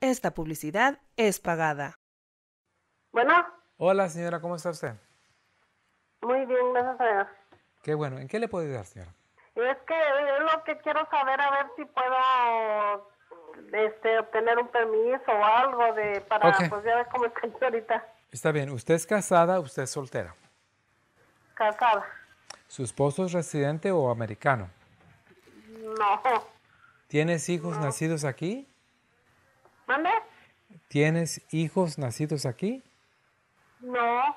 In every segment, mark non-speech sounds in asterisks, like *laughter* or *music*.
Esta publicidad es pagada. Bueno. Hola, señora, ¿cómo está usted? Muy bien, gracias Qué bueno. ¿En qué le puedo ayudar, señora? Es que es lo que quiero saber, a ver si puedo este, obtener un permiso o algo de para, pues ya ver cómo estoy ahorita. Está bien. ¿Usted es casada o usted es soltera? Casada. ¿Su esposo es residente o americano? No. ¿Tienes hijos nacidos aquí? ¿Mande? ¿Tienes hijos nacidos aquí? No.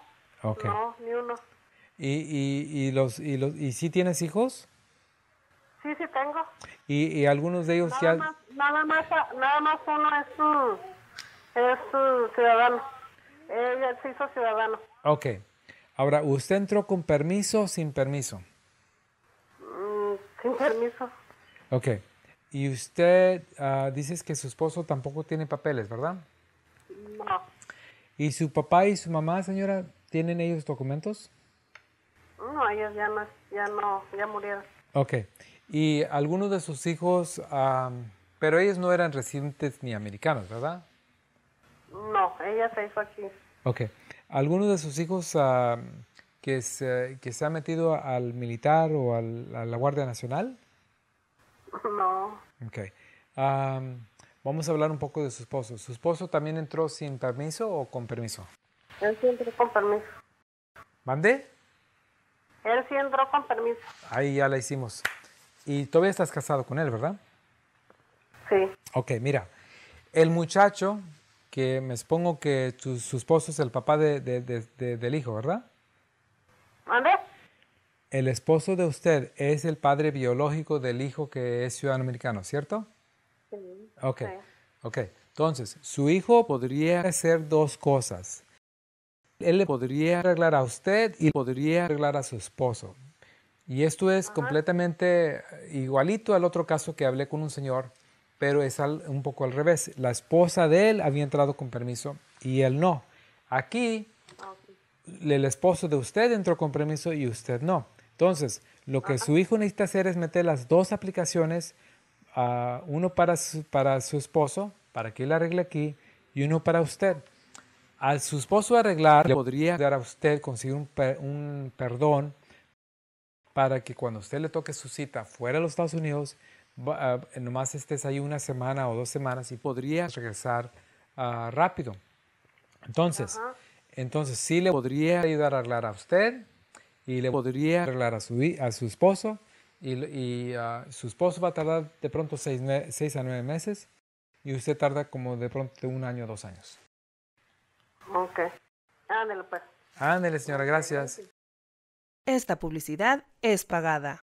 No, ni uno. ¿Y, y, y los, y, los, y sí tienes hijos? Sí, sí tengo. ¿Y, y algunos de ellos nada ya...? Más, nada, más, nada más uno es su, es ciudadano. ella se hizo ciudadano. Ok. Ahora, ¿usted entró con permiso o sin permiso? Mm, sin permiso. Ok. Y usted dice ah, dices que su esposo tampoco tiene papeles, ¿verdad? No. ¿Y su papá y su mamá, señora, tienen ellos documentos? No, ellos ya no, ya, no, ya murieron. Ok. ¿Y algunos de sus hijos, pero ellos no eran residentes ni americanos, ¿verdad? No, ella se hizo aquí. Ok. ¿Algunos de sus hijos que, se, que ha metido al militar o a la Guardia Nacional? *laughs* No. Ok. vamos a hablar un poco de su esposo. ¿Su esposo también entró sin permiso o con permiso? Él sí entró con permiso. ¿Mandé? Él sí entró con permiso. Ahí ya la hicimos. Y todavía estás casado con él, ¿verdad? Sí. Ok, mira. El muchacho, que me supongo que su esposo es el papá del hijo, ¿verdad? ¿Mandé? El esposo de usted es el padre biológico del hijo que es ciudadano americano, ¿cierto? Sí. Ok, ok. Entonces, su hijo podría hacer dos cosas. Él le podría arreglar a usted y podría arreglar a su esposo. Y esto es completamente eh, igualito al otro caso que hablé con un señor, pero es un poco al revés. La esposa de él había entrado con permiso y él no. Aquí, ah, el esposo de usted entró con permiso y usted no. Entonces, lo que su hijo necesita hacer es meter las dos aplicaciones, ah, uno para su, para su esposo, para que él arregle aquí, y uno para usted. Al su esposo arreglar, le podría dar a usted conseguir un, perdón para que cuando usted le toque su cita fuera de los Estados Unidos, ah, nomás estés ahí una semana o dos semanas y podría regresar ah, rápido. Entonces, entonces sí le podría ayudar a arreglar a usted, y le podría arreglar a su, a su esposo y, y ah, su esposo va a tardar de pronto seis, seis, a nueve meses y usted tarda como de pronto un año o dos años. Ok. Ándele, pues. Ándele, señora, gracias. Esta publicidad es pagada.